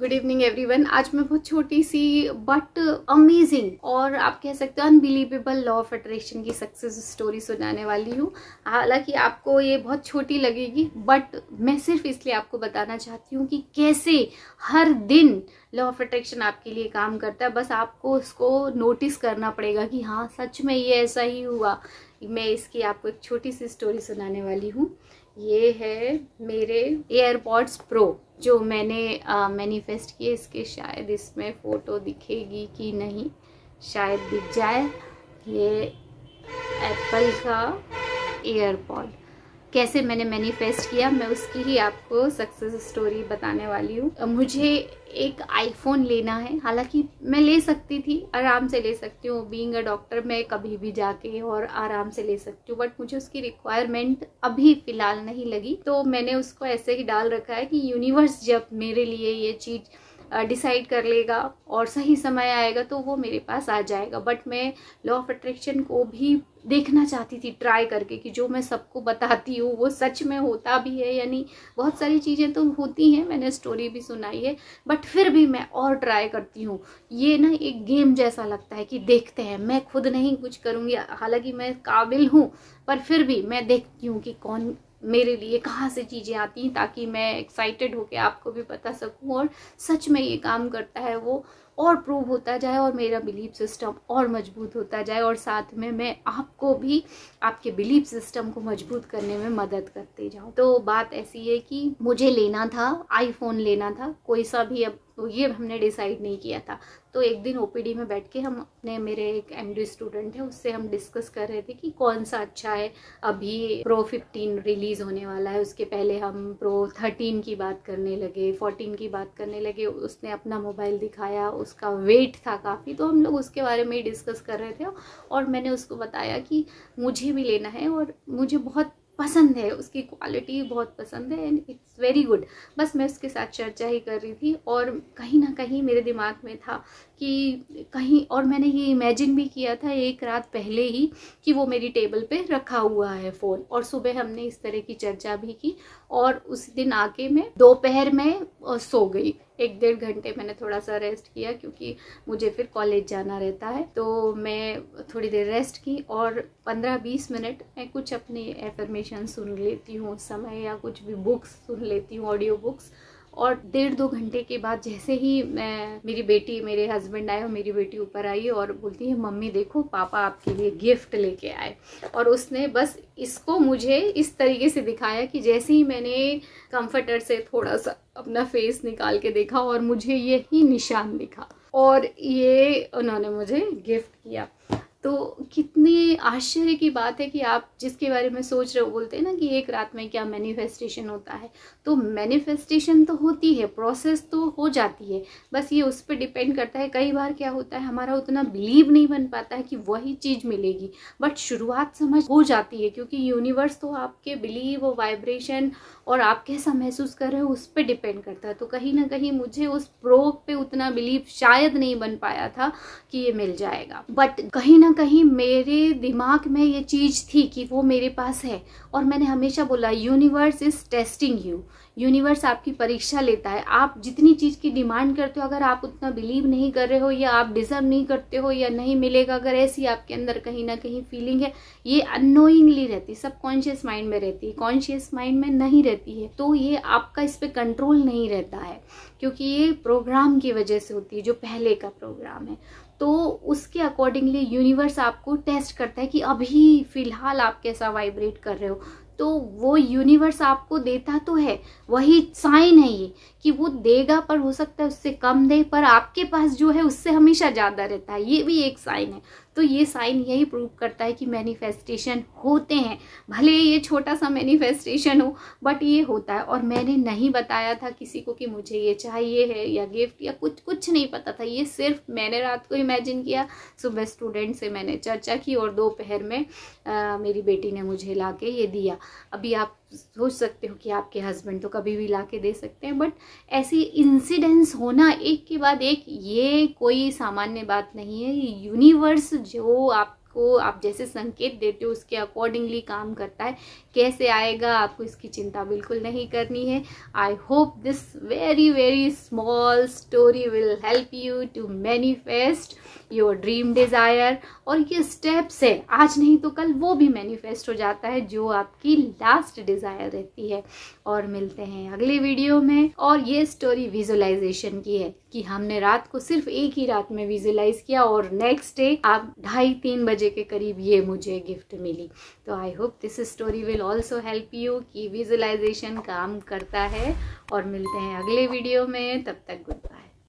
good evening everyone आज मैं बहुत छोटी सी बट अमेजिंग और आप कह सकते हो अनबिलीवेबल लॉ ऑफ अट्रैक्शन की सक्सेस स्टोरी सुनाने वाली हूँ हालांकि आपको ये बहुत छोटी लगेगी बट मैं सिर्फ इसलिए आपको बताना चाहती हूँ कि कैसे हर दिन लॉ ऑफ अट्रैक्शन आपके लिए काम करता है बस आपको उसको नोटिस करना पड़ेगा कि हाँ सच में ये ऐसा ही हुआ मैं इसकी आपको एक छोटी सी स्टोरी सुनाने वाली हूँ ये है मेरे एयरपॉड्स प्रो जो मैंने मैनिफेस्ट किए इसके शायद इसमें फ़ोटो दिखेगी कि नहीं शायद दिख जाए ये एप्पल का एयरपॉड कैसे मैंने मैनिफेस्ट किया मैं उसकी ही आपको सक्सेस स्टोरी बताने वाली हूँ मुझे एक आईफोन लेना है हालांकि मैं ले सकती थी आराम से ले सकती हूँ बीइंग अ डॉक्टर मैं कभी भी जाके और आराम से ले सकती हूँ बट मुझे उसकी रिक्वायरमेंट अभी फ़िलहाल नहीं लगी तो मैंने उसको ऐसे ही डाल रखा है कि यूनिवर्स जब मेरे लिए ये चीज़ डिसाइड कर लेगा और सही समय आएगा तो वो मेरे पास आ जाएगा बट मैं लॉ ऑफ अट्रैक्शन को भी देखना चाहती थी ट्राई करके कि जो मैं सबको बताती हूँ वो सच में होता भी है यानी बहुत सारी चीज़ें तो होती हैं मैंने स्टोरी भी सुनाई है बट फिर भी मैं और ट्राई करती हूँ ये ना एक गेम जैसा लगता है कि देखते हैं मैं खुद नहीं कुछ करूँगी हालांकि मैं काबिल हूँ पर फिर भी मैं देखती हूँ कि कौन मेरे लिए कहाँ से चीज़ें आती हैं ताकि मैं एक्साइटेड होकर आपको भी बता सकूँ और सच में ये काम करता है वो और प्रूव होता जाए और मेरा बिलीफ सिस्टम और मजबूत होता जाए और साथ में मैं आपको भी आपके बिलीफ सिस्टम को मजबूत करने में मदद करते जाऊँ तो बात ऐसी है कि मुझे लेना था आईफोन लेना था कोई सा भी अब तो ये हमने डिसाइड नहीं किया था तो एक दिन ओपीडी में बैठ के हम अपने मेरे एक एम स्टूडेंट है उससे हम डिस्कस कर रहे थे कि कौन सा अच्छा है अभी प्रो 15 रिलीज़ होने वाला है उसके पहले हम प्रो 13 की बात करने लगे 14 की बात करने लगे उसने अपना मोबाइल दिखाया उसका वेट था काफ़ी तो हम लोग उसके बारे में ही डिस्कस कर रहे थे और मैंने उसको बताया कि मुझे भी लेना है और मुझे बहुत पसंद है उसकी क्वालिटी बहुत पसंद है एंड इट्स वेरी गुड बस मैं उसके साथ चर्चा ही कर रही थी और कहीं ना कहीं मेरे दिमाग में था कि कहीं और मैंने ये इमेजिन भी किया था एक रात पहले ही कि वो मेरी टेबल पे रखा हुआ है फ़ोन और सुबह हमने इस तरह की चर्चा भी की और उस दिन आके मैं दोपहर में सो गई एक डेढ़ घंटे मैंने थोड़ा सा रेस्ट किया क्योंकि मुझे फिर कॉलेज जाना रहता है तो मैं थोड़ी देर रेस्ट की और 15-20 मिनट मैं कुछ अपने एफर्मेशन सुन लेती हूँ समय या कुछ भी बुक्स सुन लेती हूँ ऑडियो बुक्स और डेढ़ दो घंटे के बाद जैसे ही मैं मेरी बेटी मेरे हस्बैंड आए और मेरी बेटी ऊपर आई और बोलती है मम्मी देखो पापा आपके लिए गिफ्ट लेके आए और उसने बस इसको मुझे इस तरीके से दिखाया कि जैसे ही मैंने कंफर्टर से थोड़ा सा अपना फेस निकाल के देखा और मुझे यही निशान दिखा और ये उन्होंने मुझे गिफ्ट किया तो कितने आश्चर्य की बात है कि आप जिसके बारे में सोच रहे हो बोलते हैं ना कि एक रात में क्या मैनिफेस्टेशन होता है तो मैनिफेस्टेशन तो होती है प्रोसेस तो हो जाती है बस ये उस पर डिपेंड करता है कई बार क्या होता है हमारा उतना बिलीव नहीं बन पाता है कि वही चीज़ मिलेगी बट शुरुआत समझ हो जाती है क्योंकि यूनिवर्स तो आपके बिलीव और वाइब्रेशन और आप कैसा महसूस कर रहे हो उस पर डिपेंड करता है तो कहीं ना कहीं मुझे उस प्रो पे उतना बिलीव शायद नहीं बन पाया था कि ये मिल जाएगा बट कहीं ना ना कहीं मेरे दिमाग में ये चीज़ थी कि वो मेरे पास है और मैंने हमेशा बोला universe is testing you universe आपकी परीक्षा लेता है आप जितनी चीज़ की डिमांड करते हो अगर आप उतना बिलीव नहीं कर रहे हो या आप डिज़र्व नहीं करते हो या नहीं मिलेगा अगर ऐसी आपके अंदर कहीं ना कहीं फीलिंग है ये अनोइंगली रहती सब कॉन्शियस माइंड में रहती है कॉन्शियस माइंड में नहीं रहती है तो ये आपका इस पर कंट्रोल नहीं रहता है क्योंकि ये प्रोग्राम की वजह से होती है जो पहले का प्रोग्राम है तो उसके अकॉर्डिंगली यूनिवर्स आपको टेस्ट करता है कि अभी फ़िलहाल आप कैसा वाइब्रेट कर रहे हो तो वो यूनिवर्स आपको देता तो है वही साइन है ये कि वो देगा पर हो सकता है उससे कम दे पर आपके पास जो है उससे हमेशा ज़्यादा रहता है ये भी एक साइन है तो ये साइन यही प्रूव करता है कि मैनिफेस्टेशन होते हैं भले ये छोटा सा मैनिफेस्टेशन हो बट ये होता है और मैंने नहीं बताया था किसी को कि मुझे ये चाहिए है या गिफ्ट या कुछ कुछ नहीं पता था ये सिर्फ मैंने रात को इमेजिन किया सुबह स्टूडेंट से मैंने चर्चा की और दोपहर में आ, मेरी बेटी ने मुझे ला के ये दिया अभी आप सोच सकते हो कि आपके हस्बैंड तो कभी भी ला के दे सकते हैं बट ऐसी इंसिडेंस होना एक के बाद एक ये कोई सामान्य बात नहीं है यूनिवर्स जो आप आपको आप जैसे संकेत देते हो उसके अकॉर्डिंगली काम करता है कैसे आएगा आपको इसकी चिंता बिल्कुल नहीं करनी है I hope this very very small story will help you to manifest your dream desire और ये स्टेप्स है आज नहीं तो कल वो भी मैनिफेस्ट हो जाता है जो आपकी लास्ट डिज़ायर रहती है और मिलते हैं अगले वीडियो में और ये स्टोरी विजुलाइजेशन की है कि हमने रात को सिर्फ एक ही रात में विजुअलाइज किया और नेक्स्ट डे आप ढाई तीन बजे के करीब ये मुझे गिफ्ट मिली तो I hope this story will also help you कि विजुअलाइजेशन काम करता है और मिलते हैं अगले वीडियो में तब तक गुड बाय